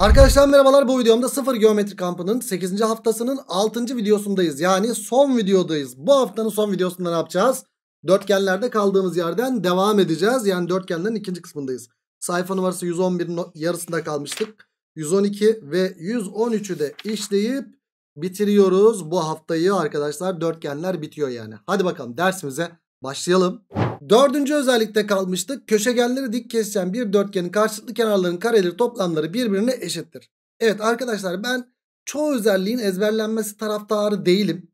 Arkadaşlar merhabalar bu videomda sıfır geometri kampının 8. haftasının 6. videosundayız. Yani son videodayız. Bu haftanın son videosunda ne yapacağız? Dörtgenlerde kaldığımız yerden devam edeceğiz. Yani dörtgenlerin ikinci kısmındayız. Sayfa numarası 111'in yarısında kalmıştık. 112 ve 113'ü de işleyip bitiriyoruz bu haftayı arkadaşlar. Dörtgenler bitiyor yani. Hadi bakalım dersimize Başlayalım. Dördüncü özellikte kalmıştık. Köşegenleri dik kesen bir dörtgenin karşılıklı kenarlarının kareleri toplamları birbirine eşittir. Evet arkadaşlar ben çoğu özelliğin ezberlenmesi taraftarı değilim.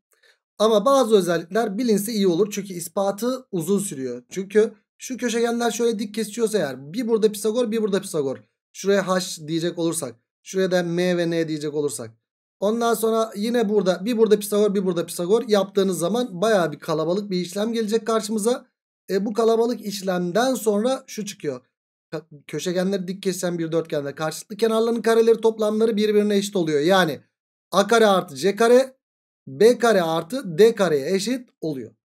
Ama bazı özellikler bilinse iyi olur. Çünkü ispatı uzun sürüyor. Çünkü şu köşegenler şöyle dik kesişiyorsa eğer bir burada Pisagor bir burada Pisagor. Şuraya H diyecek olursak. Şuraya da M ve N diyecek olursak. Ondan sonra yine burada bir burada Pisagor bir burada Pisagor yaptığınız zaman baya bir kalabalık bir işlem gelecek karşımıza. E, bu kalabalık işlemden sonra şu çıkıyor. Köşegenleri dik kesen bir dörtgende karşılıklı kenarların kareleri toplamları birbirine eşit oluyor. Yani a kare artı c kare b kare artı d kareye eşit oluyor.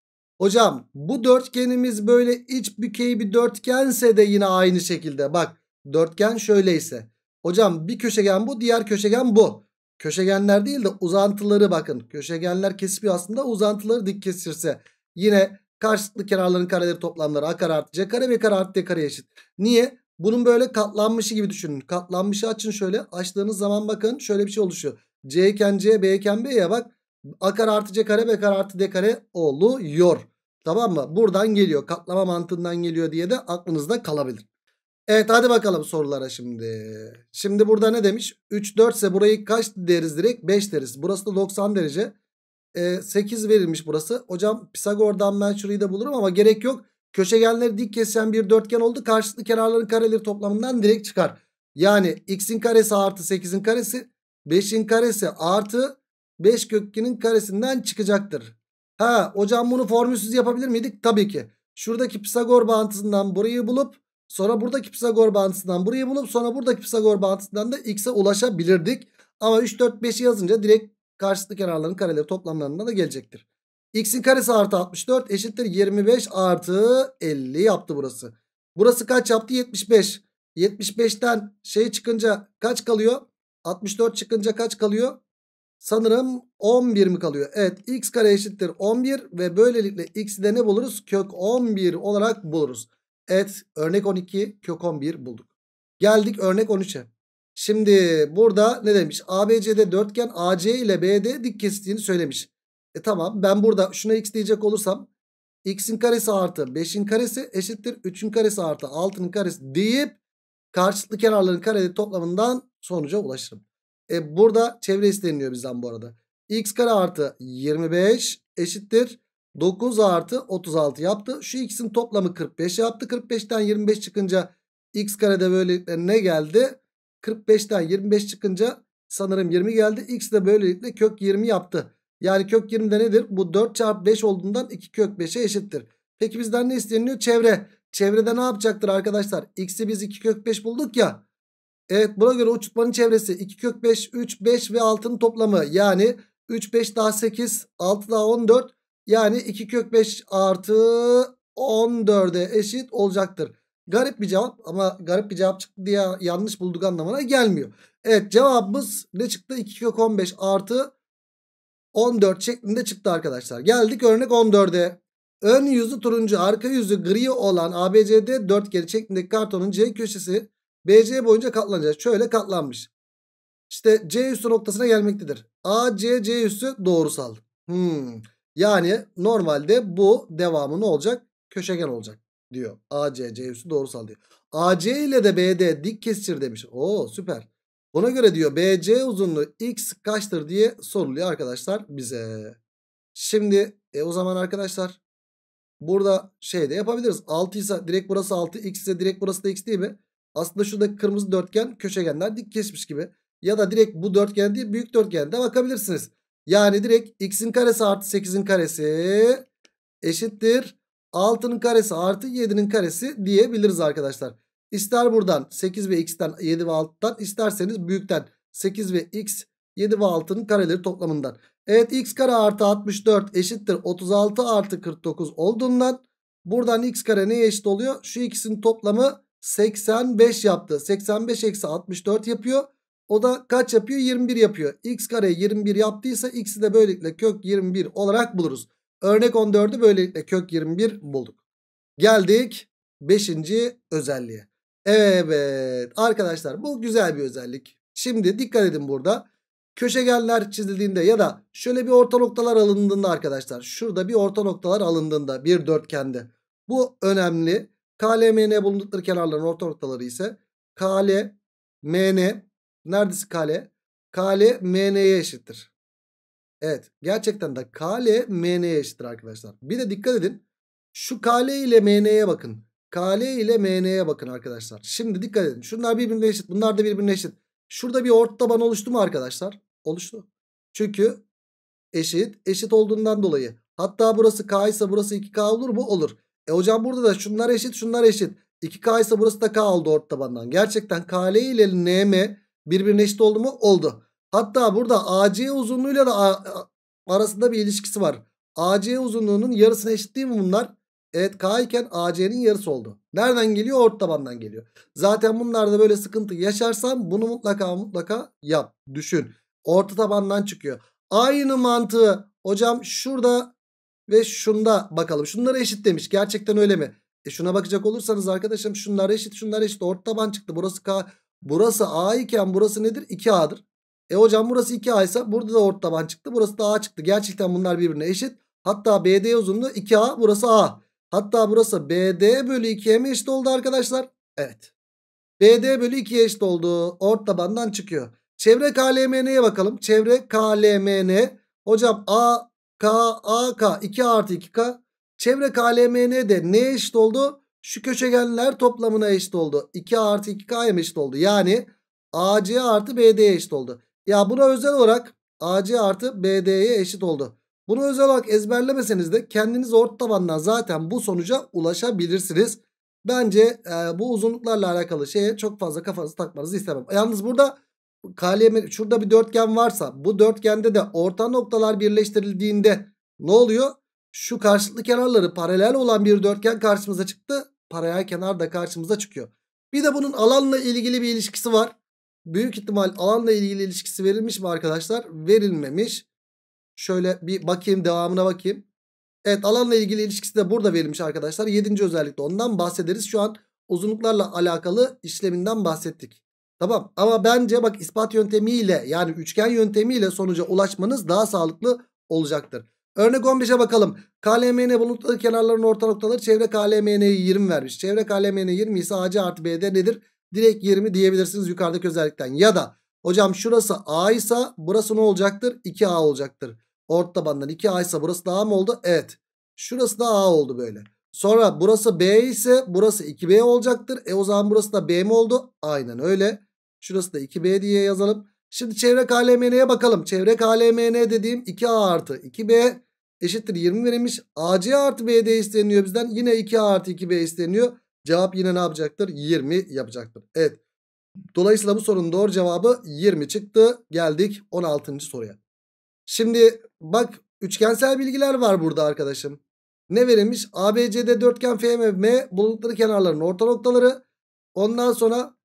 Hocam bu dörtgenimiz böyle iç bükey bir dörtgense de yine aynı şekilde. Bak dörtgen şöyleyse. Hocam bir köşegen bu diğer köşegen bu. Köşegenler değil de uzantıları bakın. Köşegenler kesmiyor aslında uzantıları dik kesirse. Yine karşılıklı kenarların kareleri toplamları a kare artı c kare ve kare artı d kare eşit. Niye? Bunun böyle katlanmışı gibi düşünün. Katlanmışı açın şöyle. Açtığınız zaman bakın şöyle bir şey oluşuyor. C iken C, B iken B'ye bak. A kare artı C kare, B kare artı D kare oluyor. Tamam mı? Buradan geliyor. Katlama mantığından geliyor diye de aklınızda kalabilir. Evet hadi bakalım sorulara şimdi. Şimdi burada ne demiş? 3 4 ise burayı kaç deriz direkt? 5 deriz. Burası da 90 derece. E, ee, 8 verilmiş burası. Hocam Pisagor'dan ben şurayı da bulurum ama gerek yok. Köşegenleri dik kesen bir dörtgen oldu. Karşılıklı kenarların kareleri toplamından direkt çıkar. Yani x'in karesi artı 8'in karesi 5'in karesi artı 5 kökünün karesinden çıkacaktır. Ha hocam bunu formülsüz yapabilir miydik? Tabii ki. Şuradaki Pisagor bağıntısından burayı bulup Sonra buradaki Pisagor bağıntısından burayı bulup sonra buradaki Pisagor bağıntısından da x'e ulaşabilirdik. Ama 3, 4, 5'i yazınca direkt karşılıklı kenarların kareleri toplamlarından da gelecektir. x'in karesi artı 64 eşittir 25 artı 50 yaptı burası. Burası kaç yaptı? 75. 75'ten şey çıkınca kaç kalıyor? 64 çıkınca kaç kalıyor? Sanırım 11 mi kalıyor? Evet x kare eşittir 11 ve böylelikle x'i de ne buluruz? Kök 11 olarak buluruz. Evet örnek 12 kök 11 bulduk. Geldik örnek 13'e. Şimdi burada ne demiş? ABC'de dörtgen AC ile BD dik kestiğini söylemiş. E tamam ben burada şuna x diyecek olursam x'in karesi artı 5'in karesi eşittir 3'ün karesi artı 6'nın karesi deyip karşılıklı kenarların kareli toplamından sonuca ulaşırım. E burada çevre isteniliyor bizden bu arada. x kare artı 25 eşittir 9 artı 36 yaptı. Şu ikisinin toplamı 45 yaptı. 45'ten 25 çıkınca x karede böylelikle ne geldi? 45'ten 25 çıkınca sanırım 20 geldi. X de böylelikle kök 20 yaptı. Yani kök 20 de nedir? Bu 4 çarpı 5 olduğundan 2 kök 5'e eşittir. Peki bizden ne isteniyor? Çevre. Çevrede ne yapacaktır arkadaşlar? X'i biz 2 kök 5 bulduk ya. Evet buna göre uçurtmanın çevresi 2 kök 5, 3, 5 ve 6'nın toplamı. Yani 3, 5 daha 8, 6 daha 14. Yani 2 kök 5 artı 14'e eşit olacaktır. Garip bir cevap ama garip bir cevap çıktı diye yanlış bulduk anlamına gelmiyor. Evet cevabımız ne çıktı? 2 kök 15 artı 14 şeklinde çıktı arkadaşlar. Geldik örnek 14'e. Ön yüzü turuncu arka yüzü gri olan ABCD dörtgeni şeklindeki kartonun C köşesi BC boyunca katlanacak. Şöyle katlanmış. İşte C üssü noktasına gelmektedir. AC, C üstü doğrusal. Hmm. Yani normalde bu devamı ne olacak? Köşegen olacak diyor. AC, C üssü doğrusal diyor. AC ile de BD dik kesişir demiş. Oo süper. Buna göre diyor BC uzunluğu x kaçtır diye soruluyor arkadaşlar bize. Şimdi e, o zaman arkadaşlar burada şey de yapabiliriz. 6 ise direkt burası 6 x ise direkt burası da x değil mi? Aslında şuradaki kırmızı dörtgen köşegenler dik kesmiş gibi. Ya da direkt bu dörtgen değil büyük dörtgen de bakabilirsiniz. Yani direkt x'in karesi artı 8'in karesi eşittir. 6'nın karesi artı 7'nin karesi diyebiliriz arkadaşlar. İster buradan 8 ve x'ten 7 ve 6'dan isterseniz büyükten 8 ve x 7 ve 6'nın kareleri toplamından. Evet x kare artı 64 eşittir 36 artı 49 olduğundan buradan x kare neye eşit oluyor? Şu ikisinin toplamı 85 yaptı. 85 eksi 64 yapıyor. O da kaç yapıyor? 21 yapıyor. X kare 21 yaptıysa x'i de böylelikle kök 21 olarak buluruz. Örnek 14'ü böylelikle kök 21 bulduk. Geldik 5. özelliğe. Evet arkadaşlar bu güzel bir özellik. Şimdi dikkat edin burada. Köşegenler çizildiğinde ya da şöyle bir orta noktalar alındığında arkadaşlar. Şurada bir orta noktalar alındığında bir dörtgende. Bu önemli. KLMN bulundukları kenarların orta noktaları ise KLMN Neredesi kale? Kale MN'ye eşittir. Evet gerçekten de kale MN'ye eşittir arkadaşlar. Bir de dikkat edin. Şu kale ile MN'ye bakın. Kale ile MN'ye bakın arkadaşlar. Şimdi dikkat edin. Şunlar birbirine eşit. Bunlar da birbirine eşit. Şurada bir ort taban oluştu mu arkadaşlar? Oluştu. Çünkü eşit. Eşit olduğundan dolayı. Hatta burası K ise burası 2K olur mu? Olur. E hocam burada da şunlar eşit şunlar eşit. 2K ise burası da K oldu ort tabandan. Gerçekten kale ile NM Birbirine eşit oldu mu? Oldu. Hatta burada AC uzunluğuyla da arasında bir ilişkisi var. AC uzunluğunun yarısına eşit değil mi bunlar? Evet K iken AC'nin yarısı oldu. Nereden geliyor? Ort tabandan geliyor. Zaten bunlarda böyle sıkıntı yaşarsan bunu mutlaka mutlaka yap. Düşün. Orta tabandan çıkıyor. Aynı mantığı hocam şurada ve şunda bakalım. Şunları eşit demiş. Gerçekten öyle mi? E şuna bakacak olursanız arkadaşım şunlar eşit şunlar eşit. Orta taban çıktı. Burası K. Burası A iken burası nedir? 2A'dır. E hocam burası 2A ise burada da orta taban çıktı. Burası da A çıktı. Gerçekten bunlar birbirine eşit. Hatta BD uzunluğu 2A burası A. Hatta burası BD bölü 2'ye mi eşit oldu arkadaşlar? Evet. BD bölü 2'ye eşit oldu. Orta tabandan çıkıyor. Çevre KLMN'ye bakalım. Çevre KLMN. Hocam A, K, A, K. 2 artı 2K. Çevre KLMN'de ne eşit oldu? şu köşegenler toplamına eşit oldu. 2 artı 2K'ya eşit oldu? Yani AC artı BD'ye eşit oldu. Ya buna özel olarak AC artı BD'ye eşit oldu. Bunu özel olarak ezberlemeseniz de kendiniz orta tabandan zaten bu sonuca ulaşabilirsiniz. Bence e, bu uzunluklarla alakalı şeye çok fazla kafanızı takmanızı istemem. Yalnız burada kalemi, şurada bir dörtgen varsa bu dörtgende de orta noktalar birleştirildiğinde ne oluyor? Şu karşılıklı kenarları paralel olan bir dörtgen karşımıza çıktı. Paraya kenar da karşımıza çıkıyor. Bir de bunun alanla ilgili bir ilişkisi var. Büyük ihtimal alanla ilgili ilişkisi verilmiş mi arkadaşlar? Verilmemiş. Şöyle bir bakayım devamına bakayım. Evet alanla ilgili ilişkisi de burada verilmiş arkadaşlar. Yedinci özellikle ondan bahsederiz. Şu an uzunluklarla alakalı işleminden bahsettik. Tamam ama bence bak ispat yöntemiyle yani üçgen yöntemiyle sonuca ulaşmanız daha sağlıklı olacaktır. Örnek 15'e bakalım. KLMN bulundukları kenarların orta noktaları çevre KLMN'ye 20 vermiş. Çevre KLMN 20 ise AC artı B'de nedir? Direkt 20 diyebilirsiniz yukarıdaki özellikten. Ya da hocam şurası A ise burası ne olacaktır? 2A olacaktır. Orta tabandan 2A ise burası da A mı oldu? Evet. Şurası da A oldu böyle. Sonra burası B ise burası 2B olacaktır. E o zaman burası da B mi oldu? Aynen öyle. Şurası da 2B diye yazalım. Şimdi çevre KLMN'ye bakalım. Çevre KLMN dediğim 2A artı 2B eşittir 20 verilmiş. AC artı BD isteniyor bizden. Yine 2A artı 2B isteniyor. Cevap yine ne yapacaktır? 20 yapacaktır. Evet. Dolayısıyla bu sorunun doğru cevabı 20 çıktı. Geldik 16. soruya. Şimdi bak üçgensel bilgiler var burada arkadaşım. Ne verilmiş? ABCD dörtgen FMM bulundukları kenarların orta noktaları. Ondan sonra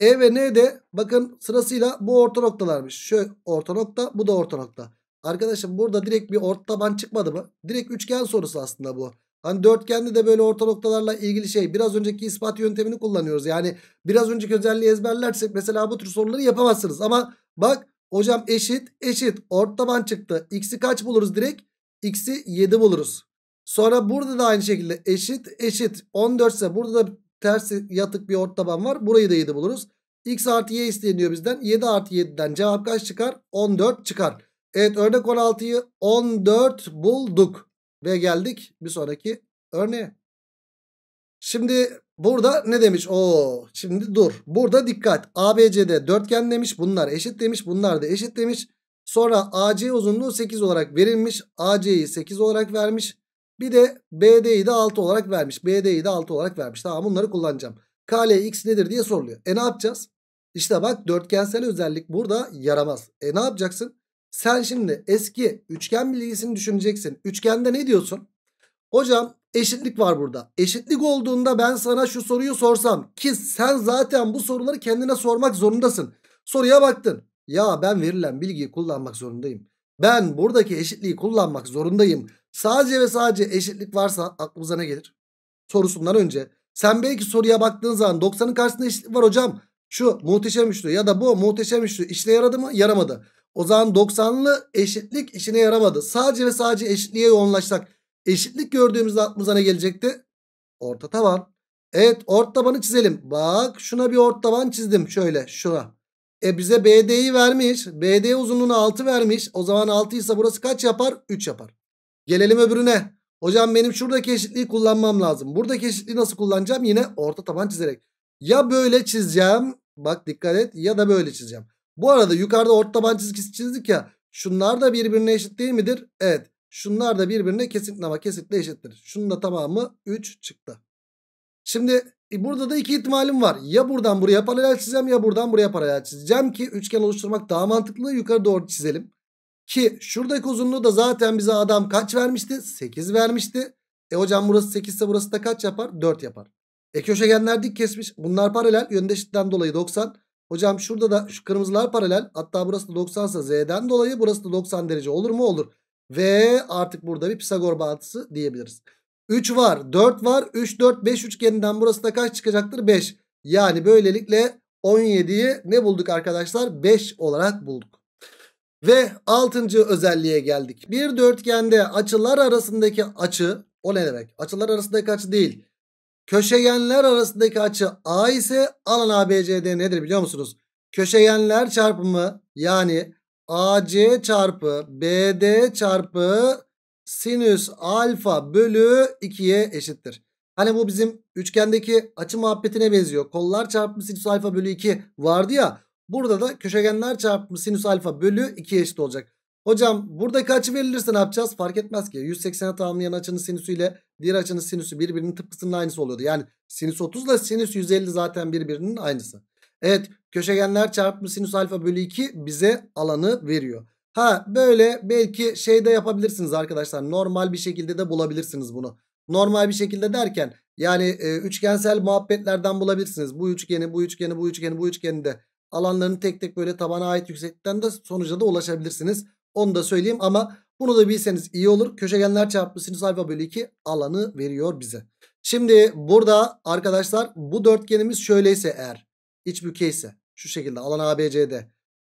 e ve N de bakın sırasıyla bu orta noktalarmış. Şu orta nokta bu da orta nokta. Arkadaşım burada direkt bir orta taban çıkmadı mı? Direkt üçgen sorusu aslında bu. Hani dörtgende de böyle orta noktalarla ilgili şey biraz önceki ispat yöntemini kullanıyoruz. Yani biraz önceki özelliği ezberlersek mesela bu tür soruları yapamazsınız. Ama bak hocam eşit eşit orta taban çıktı. X'i kaç buluruz direkt? X'i 7 buluruz. Sonra burada da aynı şekilde eşit eşit 14 ise burada da ters yatık bir ort taban var. Burayı da 7 buluruz. X artı Y isteniyor bizden. 7 artı 7'den cevap kaç çıkar? 14 çıkar. Evet örnek 16'yı 14 bulduk. Ve geldik bir sonraki örneğe. Şimdi burada ne demiş? Oo, şimdi dur. Burada dikkat. ABC'de dörtgen demiş. Bunlar eşit demiş. Bunlar da eşit demiş. Sonra AC uzunluğu 8 olarak verilmiş. AC'yi 8 olarak vermiş. Bir de BD'yi de 6 olarak vermiş. BD'yi de 6 olarak vermiş. Tamam bunları kullanacağım. KL x nedir diye soruluyor. E ne yapacağız? İşte bak dörtgensel özellik burada yaramaz. E ne yapacaksın? Sen şimdi eski üçgen bilgisini düşüneceksin. Üçgende ne diyorsun? Hocam eşitlik var burada. Eşitlik olduğunda ben sana şu soruyu sorsam ki sen zaten bu soruları kendine sormak zorundasın. Soruya baktın. Ya ben verilen bilgiyi kullanmak zorundayım. Ben buradaki eşitliği kullanmak zorundayım. Sadece ve sadece eşitlik varsa aklımıza ne gelir? Sorusundan önce. Sen belki soruya baktığın zaman 90'ın karşısında eşitlik var hocam. Şu muhteşem üçlü ya da bu muhteşem üçlü işine yaradı mı? Yaramadı. O zaman 90'lı eşitlik işine yaramadı. Sadece ve sadece eşitliğe yoğunlaşsak. Eşitlik gördüğümüzde aklımıza ne gelecekti? Orta taban. Evet ort tabanı çizelim. Bak şuna bir ort taban çizdim. Şöyle şuna. E bize BD'yi vermiş. BD uzunluğunu 6 vermiş. O zaman 6 ise burası kaç yapar? 3 yapar. Gelelim öbürüne. Hocam benim şuradaki eşitliği kullanmam lazım. Buradaki eşitliği nasıl kullanacağım? Yine orta taban çizerek. Ya böyle çizeceğim. Bak dikkat et. Ya da böyle çizeceğim. Bu arada yukarıda orta taban çizgisi çizdik ya. Şunlar da birbirine eşit değil midir? Evet. Şunlar da birbirine kesinlikle ama kesinlikle eşittir. Şunun da tamamı 3 çıktı. Şimdi e, burada da iki ihtimalim var. Ya buradan buraya paralel çizeceğim ya buradan buraya paralel çizeceğim ki üçgen oluşturmak daha mantıklı. Yukarı doğru çizelim. Ki şuradaki uzunluğu da zaten bize adam kaç vermişti? 8 vermişti. E hocam burası 8 ise burası da kaç yapar? 4 yapar. E köşegenler dik kesmiş. Bunlar paralel. Yönde dolayı 90. Hocam şurada da şu kırmızılar paralel. Hatta burası da 90 ise z'den dolayı burası da 90 derece olur mu? Olur. Ve artık burada bir Pisagor bağıntısı diyebiliriz. 3 var, 4 var. 3, 4, 5 üçgeninden burası da kaç çıkacaktır? 5. Yani böylelikle 17'yi ne bulduk arkadaşlar? 5 olarak bulduk. Ve altıncı özelliğe geldik. Bir dörtgende açılar arasındaki açı o ne demek? Açılar arasındaki açı değil. Köşegenler arasındaki açı A ise alan ABCD nedir biliyor musunuz? Köşegenler çarpımı yani AC çarpı BD çarpı sinüs alfa bölü 2'ye eşittir. Hani bu bizim üçgendeki açı muhabbetine benziyor. Kollar çarpımı sinüs alfa bölü 2 vardı ya. Burada da köşegenler çarpımı sinüs alfa bölü 2'ye eşit olacak. Hocam burada kaçı verilirse ne yapacağız? Fark etmez ki. 180'e tamamlayan açının sinüsü ile diğer açının sinüsü birbirinin tıpkısının aynısı oluyordu. Yani sinüs 30 ile sinüs 150 zaten birbirinin aynısı. Evet köşegenler çarpımı sinüs alfa bölü 2 bize alanı veriyor. Ha böyle belki şey de yapabilirsiniz arkadaşlar. Normal bir şekilde de bulabilirsiniz bunu. Normal bir şekilde derken yani e, üçgensel muhabbetlerden bulabilirsiniz. Bu üçgeni, bu üçgeni, bu üçgeni, bu üçgeni de alanlarını tek tek böyle tabana ait yüksekten de sonuca da ulaşabilirsiniz. Onu da söyleyeyim ama bunu da bilseniz iyi olur. Köşegenler çarpımı sinüs alfa bölü 2 alanı veriyor bize. Şimdi burada arkadaşlar bu dörtgenimiz şöyleyse eğer iç bükeyse şu şekilde alan ABCD.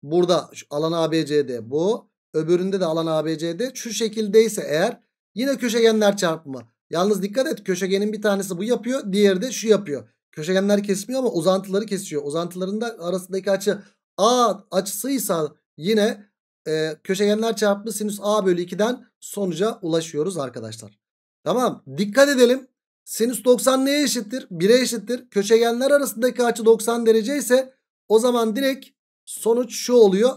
Burada alan ABCD bu. Öbüründe de alan ABCD. Şu şekildeyse eğer yine köşegenler çarpımı. Yalnız dikkat et köşegenin bir tanesi bu yapıyor. Diğeri de şu yapıyor köşegenler kesmiyor ama uzantıları kesiyor. Uzantılarında arasındaki açı A açısıysa yine e, köşegenler çarpımı sinüs A bölü 2'den sonuca ulaşıyoruz arkadaşlar. Tamam dikkat edelim. Sinüs 90 neye eşittir? 1'e eşittir. Köşegenler arasındaki açı 90 derece ise o zaman direkt sonuç şu oluyor.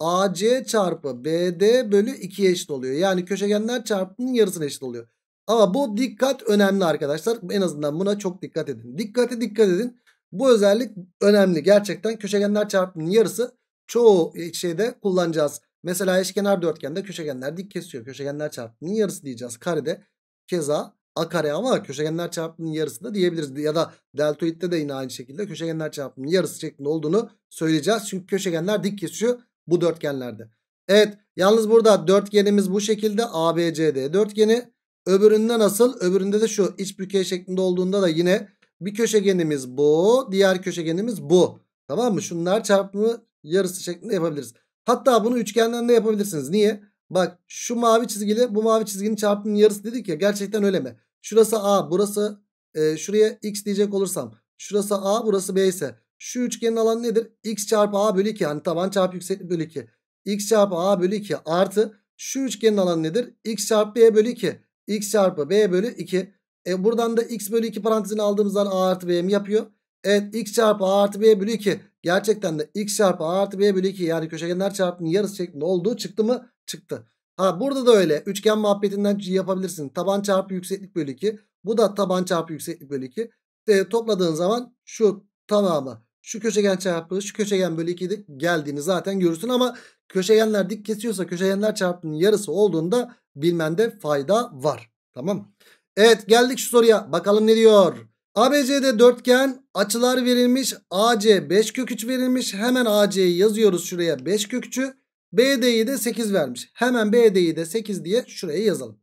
AC çarpı BD bölü 2'ye eşit oluyor. Yani köşegenler çarpımının yarısına eşit oluyor. Ama bu dikkat önemli arkadaşlar. En azından buna çok dikkat edin. Dikkate dikkat edin. Bu özellik önemli. Gerçekten köşegenler çarpımının yarısı çoğu e, şeyde kullanacağız. Mesela eşkenar dörtgende köşegenler dik kesiyor. Köşegenler çarpımının yarısı diyeceğiz. Karede keza a kare ama köşegenler çarpımının yarısı da diyebiliriz. Ya da deltoidde de yine aynı şekilde köşegenler çarpımının yarısı şeklinde olduğunu söyleyeceğiz. Çünkü köşegenler dik kesiyor bu dörtgenlerde. Evet yalnız burada dörtgenimiz bu şekilde ABCD dörtgeni. Öbüründe nasıl? Öbüründe de şu iç bükey şeklinde olduğunda da yine bir köşegenimiz bu. Diğer köşegenimiz bu. Tamam mı? Şunlar çarpımı yarısı şeklinde yapabiliriz. Hatta bunu üçgenden de yapabilirsiniz. Niye? Bak şu mavi çizgili bu mavi çizginin çarpımının yarısı dedik ya. Gerçekten öyle mi? Şurası A burası e, şuraya X diyecek olursam. Şurası A burası B ise. Şu üçgenin alanı nedir? X çarpı A bölü 2. Yani taban çarpı yükseklik bölü 2. X çarpı A bölü 2 artı şu üçgenin alanı nedir? X çarpı B bölü 2 x çarpı b bölü 2. E buradan da x bölü 2 parantezini aldığımızdan a artı b b'mi yapıyor. Evet x çarpı a artı b bölü 2. Gerçekten de x çarpı a artı b bölü 2 yani köşegenler çarpımının yarısı şeklinde olduğu çıktı mı? Çıktı. Ha burada da öyle üçgen muhabbetinden yapabilirsin. Taban çarpı yükseklik bölü 2. Bu da taban çarpı yükseklik bölü 2. E, topladığın zaman şu tamamı şu köşegen çarpı şu köşegen bölü 2 geldiğini zaten görürsün ama köşegenler dik kesiyorsa köşegenler çarpının yarısı olduğunda bilmende fayda var. Tamam Evet geldik şu soruya bakalım ne diyor. ABC'de dörtgen açılar verilmiş. AC 5 kök 3 verilmiş. Hemen AC'yi yazıyoruz şuraya 5 kök 3'ü. BD'yi de 8 vermiş. Hemen BD'yi de 8 diye şuraya yazalım.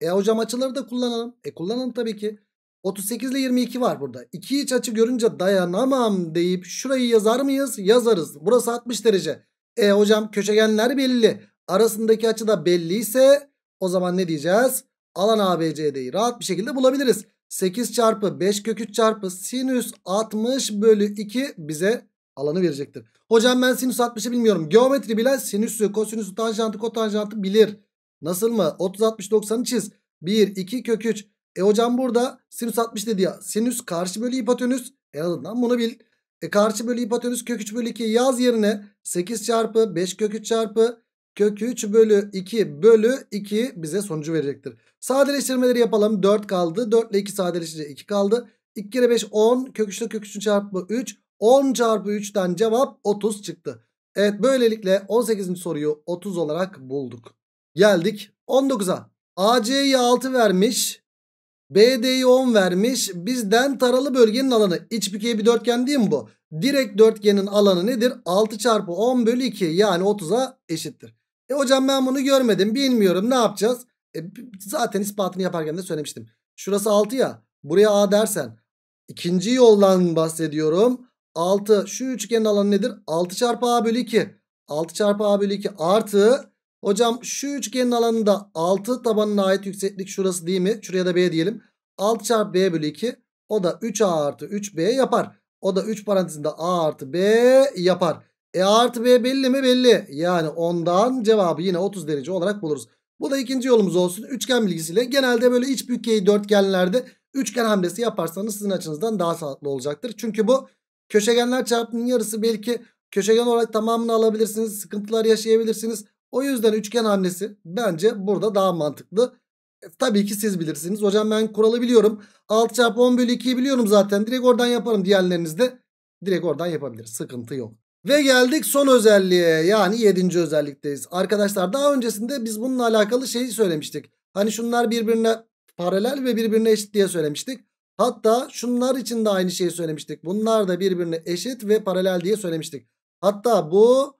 E hocam açıları da kullanalım. E kullanalım tabii ki. 38 ile 22 var burada. İki iç açı görünce dayanamam deyip şurayı yazar mıyız? Yazarız. Burası 60 derece. E hocam köşegenler belli. Arasındaki açı da belliyse o zaman ne diyeceğiz? Alan ABCD'yi rahat bir şekilde bulabiliriz. 8 çarpı 5 kök çarpı sinüs 60 bölü 2 bize alanı verecektir. Hocam ben sinüs 60'ı bilmiyorum. Geometri bilen sinüsü, kosinüsü, tanjantı, kotanjantı bilir. Nasıl mı? 30, 60, 90'ı çiz. 1, 2 kök 3. E hocam burada sinüs 60 dedi ya. Sinüs karşı bölü hipotenüs. En azından bunu bil. E karşı bölü hipotenüs kök 3 bölü 2 yaz yerine 8 çarpı 5 kök 3 çarpı kök 3 bölü 2 bölü 2 bize sonucu verecektir. Sadeleştirmeleri yapalım. 4 kaldı. 4 ile 2 sadeleşince 2 kaldı. 2 kere 5 10. Kök 3 ile kök 3'ün çarpı 3. 10 çarpı 3'ten cevap 30 çıktı. Evet böylelikle 18. soruyu 30 olarak bulduk. Geldik 19'a. AC'yi 6 vermiş. BD'yi 10 vermiş. Bizden taralı bölgenin alanı. İç bir bir dörtgen değil mi bu? Direkt dörtgenin alanı nedir? 6 çarpı 10 bölü 2 yani 30'a eşittir. E hocam ben bunu görmedim bilmiyorum ne yapacağız? E, zaten ispatını yaparken de söylemiştim. Şurası 6 ya buraya A dersen. ikinci yoldan bahsediyorum. 6 şu üçgenin alanı nedir? 6 çarpı A bölü 2. 6 çarpı A bölü 2 artı Hocam şu üçgenin alanı da 6 tabanına ait yükseklik şurası değil mi? Şuraya da B diyelim. 6 çarpı B bölü 2 o da 3A artı 3B yapar. O da 3 parantezinde A artı B yapar. E A artı B belli mi? Belli. Yani ondan cevabı yine 30 derece olarak buluruz. Bu da ikinci yolumuz olsun. Üçgen bilgisiyle genelde böyle iç bükey dörtgenlerde üçgen hamlesi yaparsanız sizin açınızdan daha sağlıklı olacaktır. Çünkü bu köşegenler çarpımının yarısı belki köşegen olarak tamamını alabilirsiniz. Sıkıntılar yaşayabilirsiniz. O yüzden üçgen hamlesi bence burada daha mantıklı. E, tabii ki siz bilirsiniz. Hocam ben kuralı biliyorum. 6 çarpı 10 bölü 2'yi biliyorum zaten. Direkt oradan yaparım. Diğerleriniz de direkt oradan yapabilir. Sıkıntı yok. Ve geldik son özelliğe yani 7. özellikteyiz. Arkadaşlar daha öncesinde biz bununla alakalı şeyi söylemiştik. Hani şunlar birbirine paralel ve birbirine eşit diye söylemiştik. Hatta şunlar için de aynı şeyi söylemiştik. Bunlar da birbirine eşit ve paralel diye söylemiştik. Hatta bu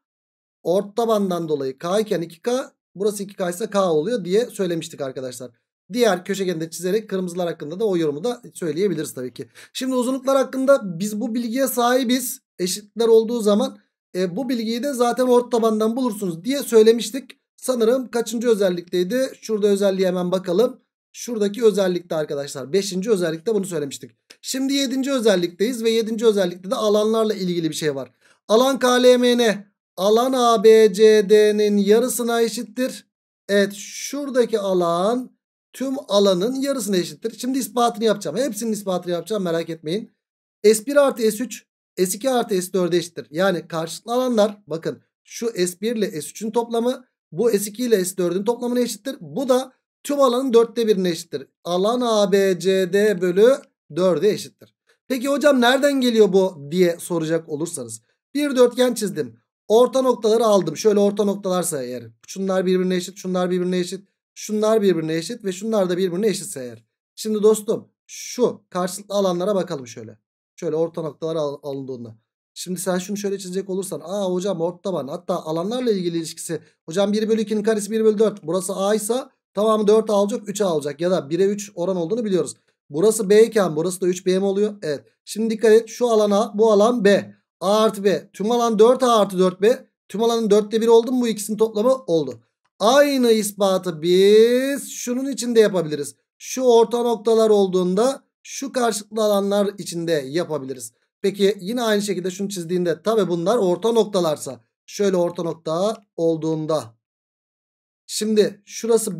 ort tabandan dolayı k iken 2k burası 2k ise k oluyor diye söylemiştik arkadaşlar. Diğer köşegeni de çizerek kırmızılar hakkında da o yorumu da söyleyebiliriz tabii ki. Şimdi uzunluklar hakkında biz bu bilgiye sahibiz. eşitler olduğu zaman e, bu bilgiyi de zaten ort tabandan bulursunuz diye söylemiştik. Sanırım kaçıncı özellikteydi? Şurada özelliğe hemen bakalım. Şuradaki özellikte arkadaşlar beşinci özellikte bunu söylemiştik. Şimdi yedinci özellikteyiz ve yedinci özellikte de alanlarla ilgili bir şey var. Alan KLMN alan ABCD'nin yarısına eşittir. Evet şuradaki alan tüm alanın yarısına eşittir. Şimdi ispatını yapacağım. Hepsinin ispatını yapacağım merak etmeyin. S1 artı S3 S2 artı s 4 eşittir. Yani karşılıklı alanlar bakın şu S1 ile S3'ün toplamı bu S2 ile S4'ün toplamına eşittir. Bu da tüm alanın dörtte birine eşittir. Alan ABCD bölü 4'e eşittir. Peki hocam nereden geliyor bu diye soracak olursanız. Bir dörtgen çizdim. Orta noktaları aldım. Şöyle orta noktalar eğer. Şunlar birbirine eşit, şunlar birbirine eşit, şunlar birbirine eşit ve şunlar da birbirine eşit eğer. Şimdi dostum şu karşılıklı alanlara bakalım şöyle. Şöyle orta noktalar al alındığında. Şimdi sen şunu şöyle çizecek olursan. Aa hocam orta taban. Hatta alanlarla ilgili ilişkisi. Hocam 1 bölü 2'nin karesi 1 bölü 4. Burası A ise tamam 4 alacak 3 alacak. Ya da 1'e 3 oran olduğunu biliyoruz. Burası B iken burası da 3B mi oluyor? Evet. Şimdi dikkat et şu alana bu alan B. A artı B. Tüm alan 4A artı 4B. Tüm alanın 4'te 1 oldu mu bu ikisinin toplamı? Oldu. Aynı ispatı biz şunun içinde yapabiliriz. Şu orta noktalar olduğunda şu karşılıklı alanlar içinde yapabiliriz. Peki yine aynı şekilde şunu çizdiğinde tabi bunlar orta noktalarsa. Şöyle orta nokta olduğunda. Şimdi şurası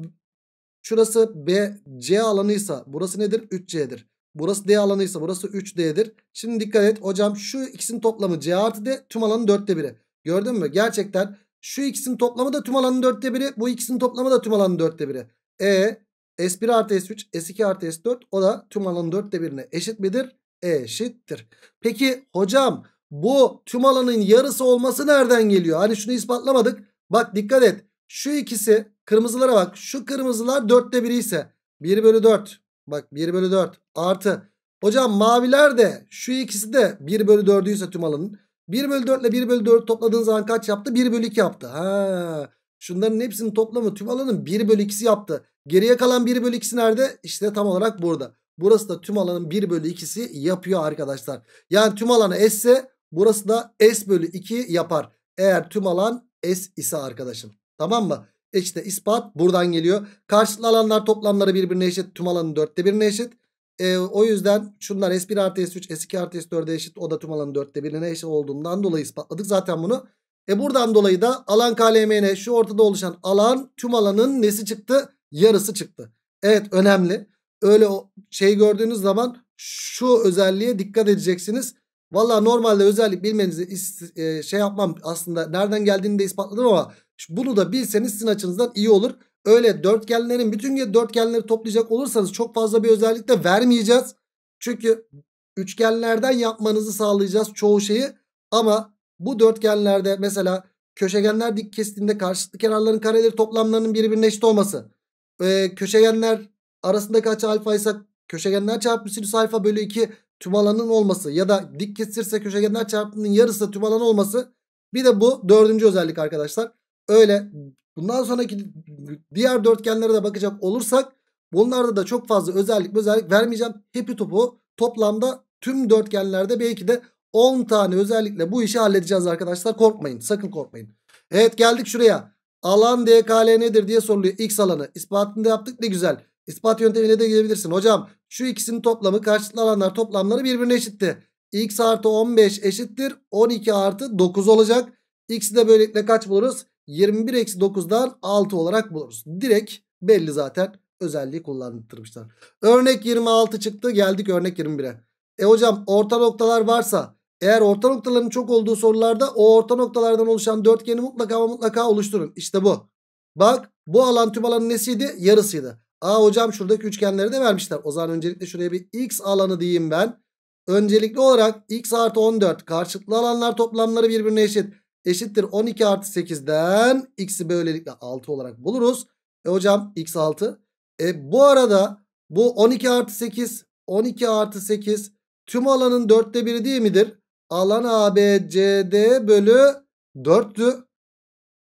şurası B C alanıysa burası nedir? 3C'dir. Burası D alanıysa burası 3D'dir. Şimdi dikkat et hocam şu ikisinin toplamı C artı D tüm alanın 4'te 1'i. Gördün mü? Gerçekten şu ikisinin toplamı da tüm alanın 4'te 1'i. Bu ikisinin toplamı da tüm alanın 4'te 1'i. E S1 artı S3 S2 artı S4 o da tüm alanın 4'te 1'ine eşit midir? Eşittir. Peki hocam bu tüm alanın yarısı olması nereden geliyor? Hani şunu ispatlamadık. Bak dikkat et. Şu ikisi kırmızılara bak. Şu kırmızılar 4'te 1 ise 1 bölü 4 Bak 1 bölü 4 artı. Hocam maviler de şu ikisi de 1 bölü 4'ü tüm alanın. 1 bölü 4 ile 1 bölü 4 topladığın zaman kaç yaptı? 1 bölü 2 yaptı. Ha. Şunların hepsinin toplamı tüm alanın 1 bölü 2'si yaptı. Geriye kalan 1 bölü 2'si nerede? İşte tam olarak burada. Burası da tüm alanın 1 bölü 2'si yapıyor arkadaşlar. Yani tüm alanı S ise burası da S bölü 2 yapar. Eğer tüm alan S ise arkadaşım. Tamam mı? İşte ispat buradan geliyor. Karşılıklı alanlar toplamları birbirine eşit. Tüm alanın dörtte birine eşit. E, o yüzden şunlar S1 artı S3, S2 artı S4'e eşit. O da tüm alanın dörtte birine eşit olduğundan dolayı ispatladık zaten bunu. E buradan dolayı da alan KLMN şu ortada oluşan alan tüm alanın nesi çıktı? Yarısı çıktı. Evet önemli. Öyle şey gördüğünüz zaman şu özelliğe dikkat edeceksiniz. Valla normalde özellik bilmenizi e, şey yapmam aslında nereden geldiğini de ispatladım ama bunu da bilseniz sizin açınızdan iyi olur. Öyle dörtgenlerin bütün dörtgenleri toplayacak olursanız çok fazla bir özellik de vermeyeceğiz. Çünkü üçgenlerden yapmanızı sağlayacağız çoğu şeyi ama bu dörtgenlerde mesela köşegenler dik kestiğinde karşılıklı kenarların kareleri toplamlarının birbirine eşit olması. Ee, köşegenler arasındaki açı alfa ise köşegenler çarpı sinüs alfa bölü 2 tüm alanın olması ya da dik kesirse köşegenler çarpımının yarısı tüm alan olması. Bir de bu dördüncü özellik arkadaşlar. Öyle bundan sonraki diğer dörtgenlere de bakacak olursak bunlarda da çok fazla özellik özellik vermeyeceğim. Hepi topu toplamda tüm dörtgenlerde belki de 10 tane özellikle bu işi halledeceğiz arkadaşlar. Korkmayın sakın korkmayın. Evet geldik şuraya. Alan DKL nedir diye soruluyor. X alanı. ispatını da yaptık ne güzel. İspat yöntemiyle de gelebilirsin. Hocam şu ikisinin toplamı karşılıklı alanlar toplamları birbirine eşitti. X artı 15 eşittir 12 artı 9 olacak. X'i de böylelikle kaç buluruz? 21 eksi 9'dan 6 olarak buluruz. Direkt belli zaten özelliği kullandırmışlar. Örnek 26 çıktı geldik örnek 21'e. E hocam orta noktalar varsa eğer orta noktaların çok olduğu sorularda o orta noktalardan oluşan dörtgeni mutlaka mutlaka oluşturun. İşte bu. Bak bu alan tüm alanın nesiydi? Yarısıydı. Aa hocam şuradaki üçgenleri de vermişler. O zaman öncelikle şuraya bir x alanı diyeyim ben. Öncelikli olarak x artı 14 karşılıklı alanlar toplamları birbirine eşit. Eşittir 12 artı 8'den x'i böylelikle 6 olarak buluruz. E hocam x 6. E bu arada bu 12 artı 8 12 artı 8 tüm alanın 4'te biri değil midir? Alan ABCD bölü 4'tü.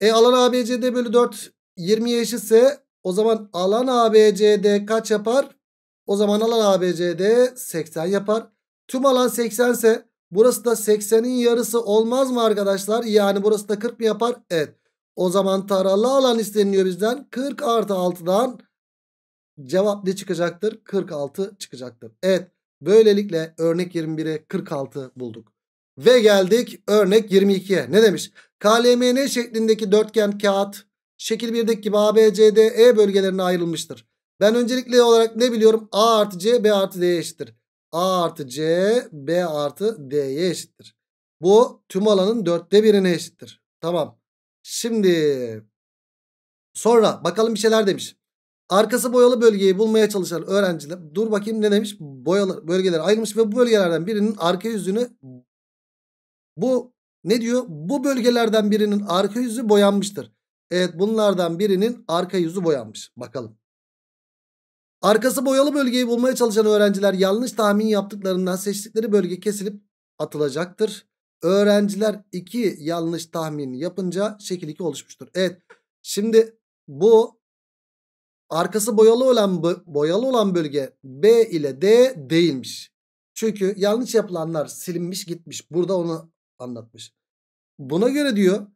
E alan ABCD bölü 4 20'ye eşitse o zaman alan ABCD kaç yapar? O zaman alan ABCD 80 yapar. Tüm alan 80 ise burası da 80'in yarısı olmaz mı arkadaşlar? Yani burası da 40 mı yapar? Evet. O zaman taralı alan isteniliyor bizden. 40 artı 6'dan cevap ne çıkacaktır? 46 çıkacaktır. Evet. Böylelikle örnek 21'e 46 bulduk. Ve geldik örnek 22'ye. Ne demiş? KLMN şeklindeki dörtgen kağıt şekil 1'deki gibi A, B, C, D, E bölgelerine ayrılmıştır. Ben öncelikli olarak ne biliyorum? A artı C, B artı D'ye eşittir. A artı C, B artı D'ye eşittir. Bu tüm alanın dörtte birine eşittir. Tamam. Şimdi sonra bakalım bir şeyler demiş. Arkası boyalı bölgeyi bulmaya çalışan öğrenciler dur bakayım ne demiş? Boyalı bölgeler ayrılmış ve bu bölgelerden birinin arka yüzünü bu ne diyor? Bu bölgelerden birinin arka yüzü boyanmıştır. Evet bunlardan birinin arka yüzü boyanmış. Bakalım. Arkası boyalı bölgeyi bulmaya çalışan öğrenciler yanlış tahmin yaptıklarından seçtikleri bölge kesilip atılacaktır. Öğrenciler iki yanlış tahmin yapınca şekil 2 oluşmuştur. Evet şimdi bu arkası boyalı olan boyalı olan bölge B ile D değilmiş. Çünkü yanlış yapılanlar silinmiş gitmiş. Burada onu anlatmış. Buna göre diyor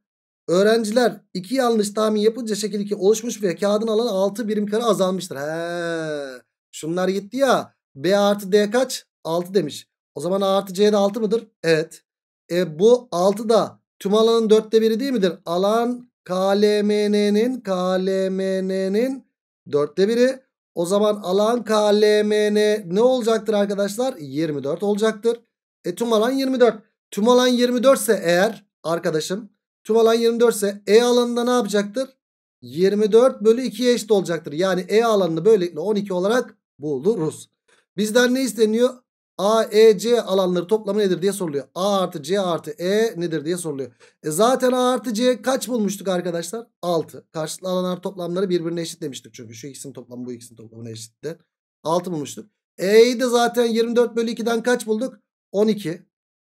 Öğrenciler iki yanlış tahmin yapınca şekil 2 oluşmuş ve kağıdın alanı 6 birim kare azalmıştır. He. Şunlar gitti ya. B artı D kaç? 6 demiş. O zaman A artı C de 6 mıdır? Evet. E, bu 6 da tüm alanın 4'te biri değil midir? Alan KLMN'nin KLMN'nin 4'te biri. O zaman alan KLMN ne olacaktır arkadaşlar? 24 olacaktır. E tüm alan 24. Tüm alan 24 ise eğer arkadaşım Tüm alan 24 ise E alanında ne yapacaktır? 24 bölü 2'ye eşit olacaktır. Yani E alanını böylelikle 12 olarak buluruz. Bizden ne isteniyor? A, E, C alanları toplamı nedir diye soruluyor. A artı C artı E nedir diye soruluyor. E zaten A artı C kaç bulmuştuk arkadaşlar? 6. Karşılıklı alanlar toplamları birbirine eşit demiştik. Çünkü şu x'in toplamı bu x'in toplamına eşitti. 6 bulmuştuk. E'yi de zaten 24 bölü 2'den kaç bulduk? 12.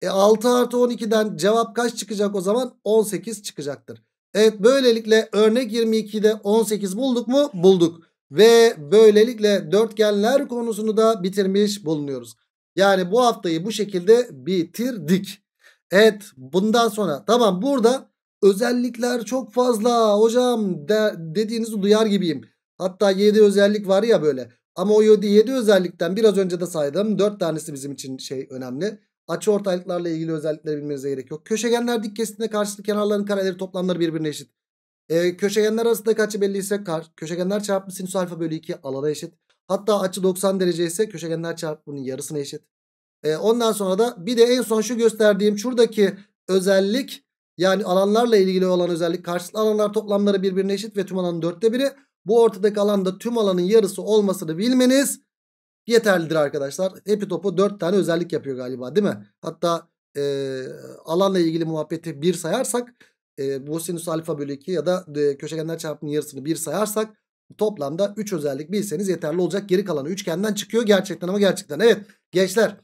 E 6 artı 12'den cevap kaç çıkacak o zaman? 18 çıkacaktır. Evet böylelikle örnek 22'de 18 bulduk mu? Bulduk. Ve böylelikle dörtgenler konusunu da bitirmiş bulunuyoruz. Yani bu haftayı bu şekilde bitirdik. Evet bundan sonra tamam burada özellikler çok fazla hocam de, dediğinizi duyar gibiyim. Hatta 7 özellik var ya böyle. Ama o 7 özellikten biraz önce de saydım. 4 tanesi bizim için şey önemli. Açı ortaylıklarla ilgili özellikleri bilmenize gerek yok. Köşegenler dik kesitinde karşılıklı kenarların kareleri toplamları birbirine eşit. E, köşegenler arasındaki açı belliyse kar, köşegenler çarpımı sinüs alfa bölü 2 alana eşit. Hatta açı 90 derece ise köşegenler çarpımının yarısına eşit. E, ondan sonra da bir de en son şu gösterdiğim şuradaki özellik yani alanlarla ilgili olan özellik karşılıklı alanlar toplamları birbirine eşit ve tüm alanın dörtte biri. Bu ortadaki alanda tüm alanın yarısı olmasını bilmeniz yeterlidir arkadaşlar. Epi topu 4 tane özellik yapıyor galiba değil mi? Hatta e, alanla ilgili muhabbeti 1 sayarsak e, bu sinüs alfa bölü 2 ya da e, köşegenler çarpımının yarısını 1 sayarsak toplamda 3 özellik bilseniz yeterli olacak. Geri kalanı üçgenden çıkıyor gerçekten ama gerçekten. Evet gençler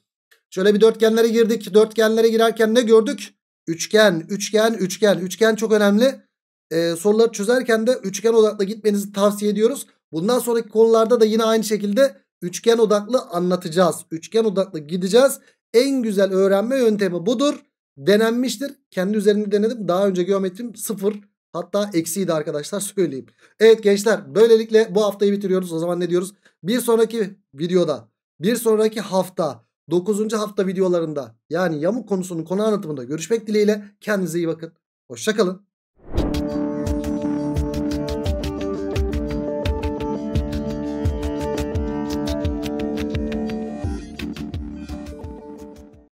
şöyle bir dörtgenlere girdik. Dörtgenlere girerken ne gördük? Üçgen, üçgen, üçgen. Üçgen çok önemli. Ee, soruları çözerken de üçgen odaklı gitmenizi tavsiye ediyoruz. Bundan sonraki konularda da yine aynı şekilde Üçgen odaklı anlatacağız. Üçgen odaklı gideceğiz. En güzel öğrenme yöntemi budur. Denenmiştir. Kendi üzerinde denedim. Daha önce geometrim sıfır. Hatta eksiydi arkadaşlar söyleyeyim. Evet gençler böylelikle bu haftayı bitiriyoruz. O zaman ne diyoruz? Bir sonraki videoda, bir sonraki hafta, 9. hafta videolarında yani yamuk konusunun konu anlatımında görüşmek dileğiyle. Kendinize iyi bakın. Hoşçakalın.